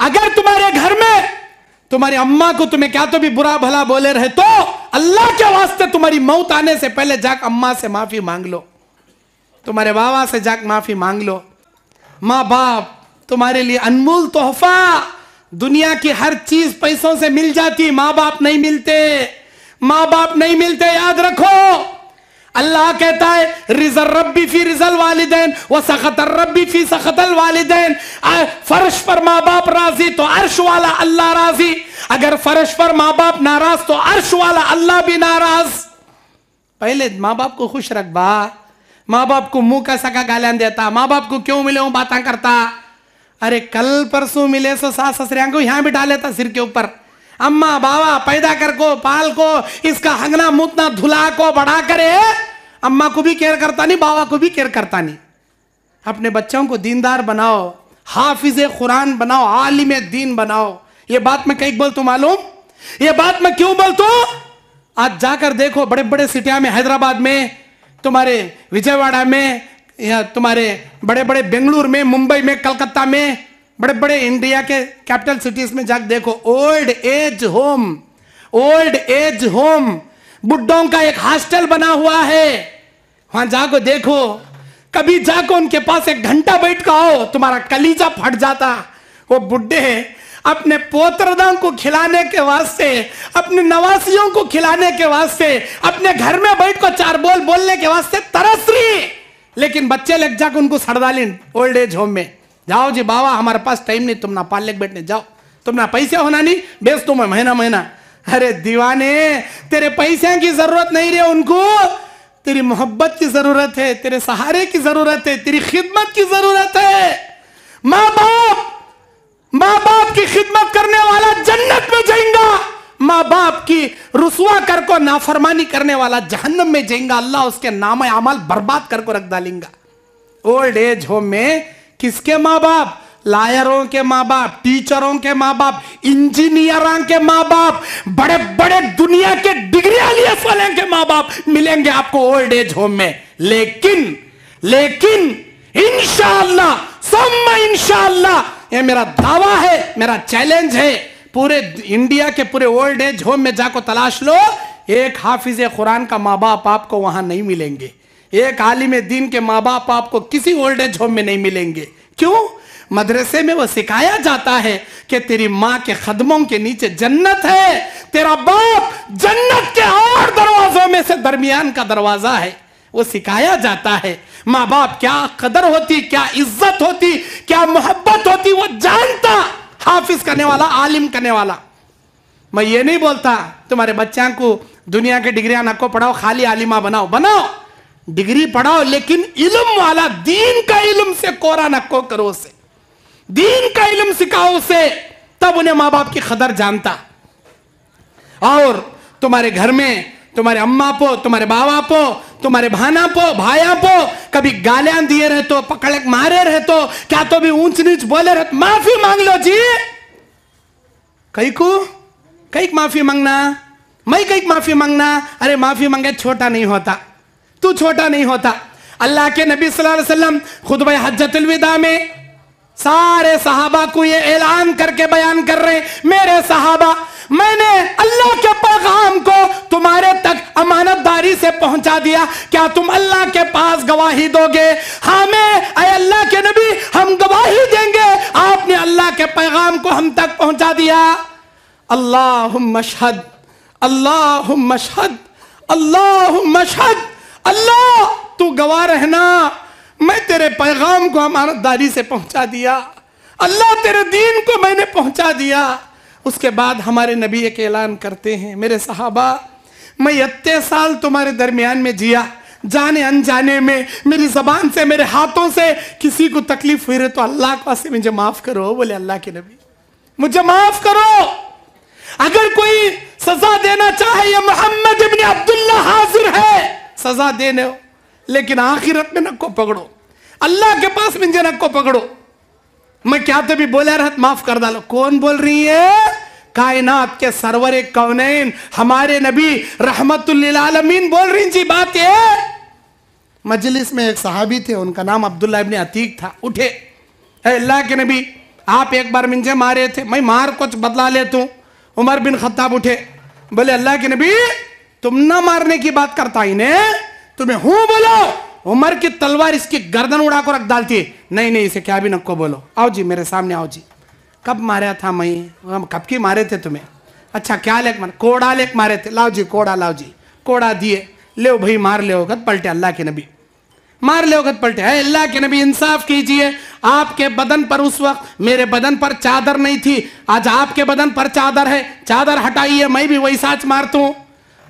अगर तुम्हारे घर में तुम्हारी अम्मा को तुम्हें क्या तो भी बुरा भला बोले रहे तो अल्लाह के वास्ते तुम्हारी मौत आने से पहले जाक अम्मा से माफी मांग लो तुम्हारे बाबा से जाक माफी मांग लो माँ बाप तुम्हारे लिए अनमोल तोहफा दुनिया की हर चीज पैसों से मिल जाती माँ बाप नहीं मिलते माँ बाप नहीं मिलते याद रखो अल्लाह कहता है रिजल रबी फी रिजल वालदेन व सखतर रबी फी सखतल वालदेन फर्श पर माँ बाप राजी तो अर्श वाला अल्लाह राजी अगर फर्श पर माँ बाप नाराज तो अर्श वाला अल्लाह भी नाराज पहले माँ बाप को खुश रख बा माँ बाप को मुंह का सका गालियां देता माँ बाप को क्यों मिले बातें करता अरे कल परसों मिले सो सास ससुर को यहां बिठा लेता सिर के ऊपर अम्मा बाबा पैदा कर को पाल को इसका हंगना मुतना धुला को बढ़ा करे अम्मा को भी केयर करता नहीं बाबा को भी केयर करता नहीं अपने बच्चों को दीनदार बनाओ हाफिज कुरान बनाओ आलिम दीन बनाओ ये बात मैं कई तू मालूम ये बात मैं क्यों बोल तू आज जाकर देखो बड़े बड़े सिटिया में हैदराबाद में तुम्हारे विजयवाड़ा में या तुम्हारे बड़े बड़े बेंगलुरु में मुंबई में कलकत्ता में बड़े बड़े इंडिया के कैपिटल सिटीज में जाकर देखो old age home old age home बुड्ढों का एक हॉस्टल बना हुआ है वहां जाको देखो कभी जाको उनके पास एक घंटा बैठ का हो तुम्हारा कलीजा फट जाता वो बुड्ढे अपने पोतरदा को खिलाने के वास्ते अपने नवासियों को खिलाने के वास्ते अपने घर में बैठ को चार बोल बोलने के वास्ते तरस रही लेकिन बच्चे लग जाकर उनको सरदालीन ओल्ड एज होम में जाओ जी बाबा हमारे पास टाइम नहीं तुम ना पाले बैठने जाओ तुम ना पैसे होना नहीं बेच दो मैं महीना महीना अरे दीवाने तेरे पैसे की जरूरत नहीं रे उनको तेरी मोहब्बत की जरूरत है तेरे सहारे की जरूरत है तेरी खिदमत की जरूरत है माँ बाप माँ बाप की खिदमत करने वाला जन्नत में जाएगा माँ बाप की रुसवा कर को नाफरमानी करने वाला जहन्नम में जाएगा अल्लाह उसके नाम अमाल बर्बाद कर को रख डालेंगे ओल्ड एज होम में किसके माँ बाप लायरों के माँ बाप टीचरों के माँ बाप इंजीनियरों के माँ बाप बड़े बड़े दुनिया के डिग्री वाले के माँ बाप मिलेंगे आपको ओल्ड एज होम में लेकिन लेकिन इंशाला सम्मा इनशाला ये मेरा दावा है मेरा चैलेंज है पूरे इंडिया के पूरे ओल्ड एज होम में जाको तलाश लो एक हाफिज कुरान का माँ बाप आपको वहां नहीं मिलेंगे एक आलिम दीन के माँ बाप आपको किसी ओल्ड एज होम में नहीं मिलेंगे क्यों मदरसे में वो सिखाया जाता है कि तेरी माँ के खदमों के नीचे जन्नत है तेरा बाप जन्नत के और दरवाजों में से दरमियान का दरवाजा है वो सिखाया जाता है माँ बाप क्या कदर होती क्या इज्जत होती क्या मोहब्बत होती वो जानता हाफिज करने वाला आलिम करने वाला मैं ये नहीं बोलता तुम्हारे बच्चों को दुनिया के डिग्रियां नको पढ़ाओ खाली आलिमा बनाओ बनाओ डिग्री पढ़ाओ लेकिन इलम वाला दीन का इलम से कोरा नक्को करो उसे दीन का इलम सिखाओ उसे तब उन्हें माँ बाप की खदर जानता और तुम्हारे घर में तुम्हारे अम्मा पो तुम्हारे बाबा पो तुम्हारे भाना पो भाया पो कभी गालियां दिए रहे तो पकड़क मारे रहे तो क्या तो भी ऊंच नीच बोले रहे माफी मांग लो जी कई को कई माफी मांगना मैं कई माफी मांगना अरे माफी मांगे छोटा नहीं होता तू छोटा नहीं होता अल्लाह के नबी सल्लल्लाहु अलैहि वसल्लम खुद हजतुलविदा में सारे सहाबा को ये ऐलान करके बयान कर रहे मेरे सहाबा मैंने अल्लाह के पैगाम को तुम्हारे तक अमानतदारी से पहुंचा दिया क्या तुम अल्लाह के पास गवाही दोगे हमें अल्लाह के नबी हम गवाही देंगे आपने अल्लाह के पैगाम को हम तक पहुंचा दिया अल्लाह मशहद अल्लाह मशहद अल्लाह मशहद अल्लाह तू गवाह रहना मैं तेरे पैगाम को अमानतदारी से पहुंचा दिया अल्लाह तेरे दीन को मैंने पहुंचा दिया उसके बाद हमारे नबी एक ऐलान करते हैं मेरे सहाबा मैं इतने साल तुम्हारे दरमियान में जिया जाने अनजाने में मेरी जबान से मेरे हाथों से किसी को तकलीफ हुई रहे तो अल्लाह को से मुझे माफ करो बोले अल्लाह के नबी मुझे माफ करो अगर कोई सजा देना चाहे ये मोहम्मद अब्दुल्ला हाजिर है सजा देने हो लेकिन आखिरत में नक्को पकड़ो अल्लाह के पास मिंजे नक्को पकड़ो मैं क्या तो भी बोला रहत माफ कर डालो कौन बोल रही है कायनात के सरवर कौनैन हमारे नबी रहमतुल्लिलालमीन बोल रही जी बात ये मजलिस में एक सहाबी थे उनका नाम अब्दुल्ला इब्ने अतीक था उठे अल्लाह के नबी आप एक बार मिंजे मारे थे मैं मार कुछ बदला ले तू उमर बिन खत्ताब उठे बोले अल्लाह के नबी तुम ना मारने की बात करता इन्हें तुम्हें हूं बोलो उमर की तलवार इसकी गर्दन उड़ा को रख डालती नहीं नहीं इसे क्या भी नक्को बोलो आओ जी मेरे सामने आओ जी कब मारा था मई हम कब की मारे थे तुम्हें अच्छा क्या लेख मारे कोड़ा लेख मारे थे लाओ जी कोड़ा लाओ जी कोड़ा दिए ले भाई मार ले गत पलटे अल्लाह के नबी मार ले गत पलटे है अल्लाह के नबी इंसाफ कीजिए आपके बदन पर उस वक्त मेरे बदन पर चादर नहीं थी आज आपके बदन पर चादर है चादर हटाइए मैं भी वही वैसा मारता हूँ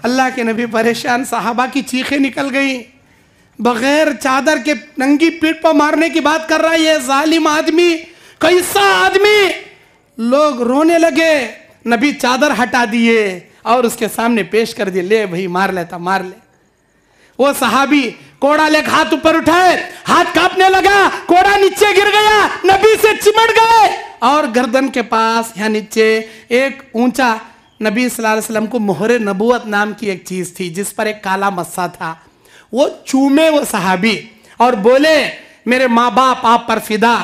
अल्लाह के नबी परेशान साहबा की चीखें निकल गई बगैर चादर के नंगी पीठ पर मारने की बात कर रहा है ये जालिम आदमी कैसा आदमी लोग रोने लगे नबी चादर हटा दिए और उसके सामने पेश कर दिए ले भाई मार लेता मार ले वो सहाबी कोड़ा लेकर हाथ ऊपर उठाए हाथ कांपने लगा कोड़ा नीचे गिर गया नबी से चिमट गए और गर्दन के पास या नीचे एक ऊंचा नबी सल्लल्लाहु अलैहि वसल्लम को मोहर नबूत नाम की एक चीज़ थी जिस पर एक काला मस्सा था वो चूमे वो सहाबी और बोले मेरे माँ बाप आप पर फिदा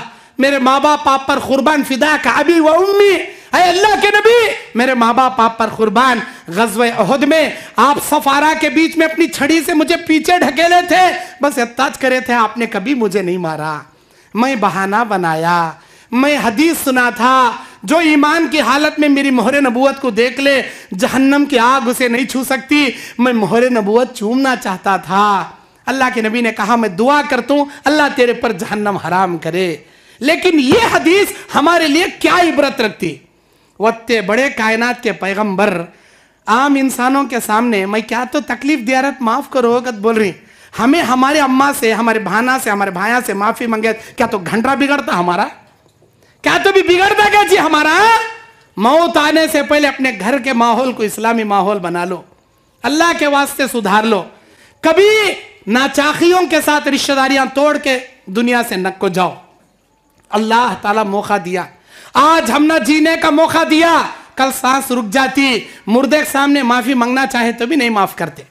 मेरे माँ बाप आप पर कुर्बान फिदा का अभी व उम्मी अल्लाह के नबी मेरे माँ बाप आप पर कुर्बान गजब अहद में आप सफारा के बीच में अपनी छड़ी से मुझे पीछे ढकेले थे बस एहताज करे थे आपने कभी मुझे नहीं मारा मैं बहाना बनाया मैं हदीस सुना था जो ईमान की हालत में मेरी मोहर नबूत को देख ले जहन्नम की आग उसे नहीं छू सकती मैं मोहर नबूत चूमना चाहता था अल्लाह के नबी ने कहा मैं दुआ करता हूँ अल्लाह तेरे पर जहन्नम हराम करे लेकिन ये हदीस हमारे लिए क्या इबरत रखती वत्ते बड़े कायनात के पैगंबर आम इंसानों के सामने मैं क्या तो तकलीफ दिया रहा माफ़ करो गत बोल रही हमें हमारे अम्मा से हमारे भाना से हमारे भाया से माफ़ी मंगे क्या तो घंटा बिगड़ता हमारा क्या तभी तो बिगड़ता क्या जी हमारा मौत आने से पहले अपने घर के माहौल को इस्लामी माहौल बना लो अल्लाह के वास्ते सुधार लो कभी नाचाखियों के साथ रिश्तेदारियां तोड़ के दुनिया से नक को जाओ अल्लाह ताला मौका दिया आज हमने जीने का मौका दिया कल सांस रुक जाती मुर्दे के सामने माफी मांगना चाहे तो भी नहीं माफ करते